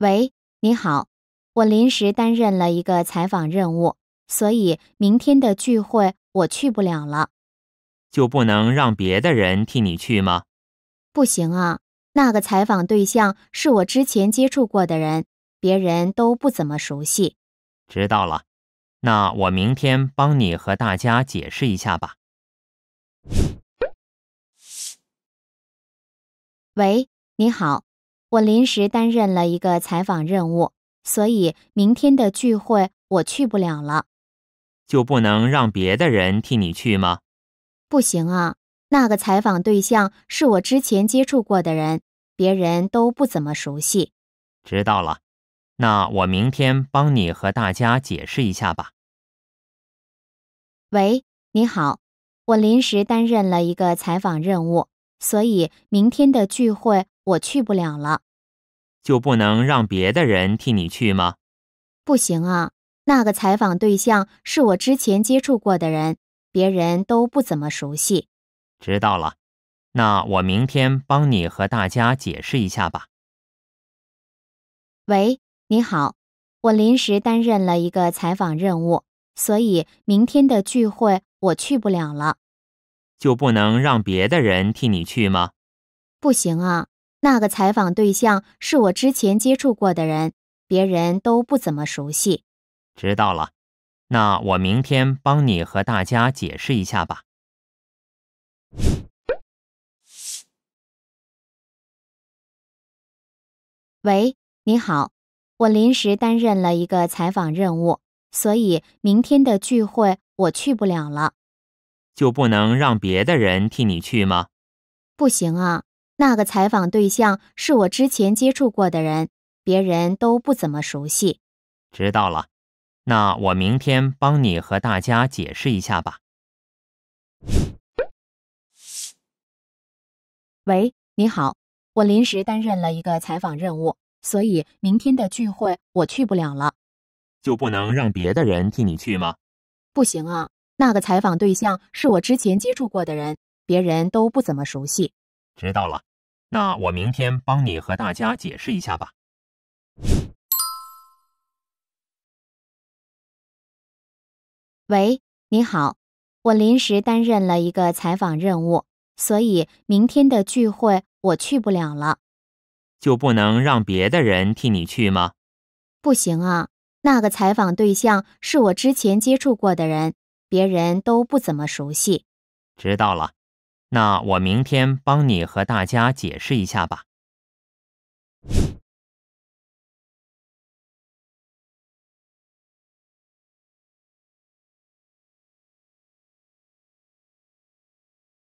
喂，你好，我临时担任了一个采访任务，所以明天的聚会我去不了了。就不能让别的人替你去吗？不行啊，那个采访对象是我之前接触过的人，别人都不怎么熟悉。知道了，那我明天帮你和大家解释一下吧。喂，你好。我临时担任了一个采访任务，所以明天的聚会我去不了了。就不能让别的人替你去吗？不行啊，那个采访对象是我之前接触过的人，别人都不怎么熟悉。知道了，那我明天帮你和大家解释一下吧。喂，你好，我临时担任了一个采访任务，所以明天的聚会。我去不了了，就不能让别的人替你去吗？不行啊，那个采访对象是我之前接触过的人，别人都不怎么熟悉。知道了，那我明天帮你和大家解释一下吧。喂，你好，我临时担任了一个采访任务，所以明天的聚会我去不了了。就不能让别的人替你去吗？不行啊。那个采访对象是我之前接触过的人，别人都不怎么熟悉。知道了，那我明天帮你和大家解释一下吧。喂，你好，我临时担任了一个采访任务，所以明天的聚会我去不了了。就不能让别的人替你去吗？不行啊。那个采访对象是我之前接触过的人，别人都不怎么熟悉。知道了，那我明天帮你和大家解释一下吧。喂，你好，我临时担任了一个采访任务，所以明天的聚会我去不了了。就不能让别的人替你去吗？不行啊，那个采访对象是我之前接触过的人，别人都不怎么熟悉。知道了。那我明天帮你和大家解释一下吧。喂，你好，我临时担任了一个采访任务，所以明天的聚会我去不了了。就不能让别的人替你去吗？不行啊，那个采访对象是我之前接触过的人，别人都不怎么熟悉。知道了。那我明天帮你和大家解释一下吧。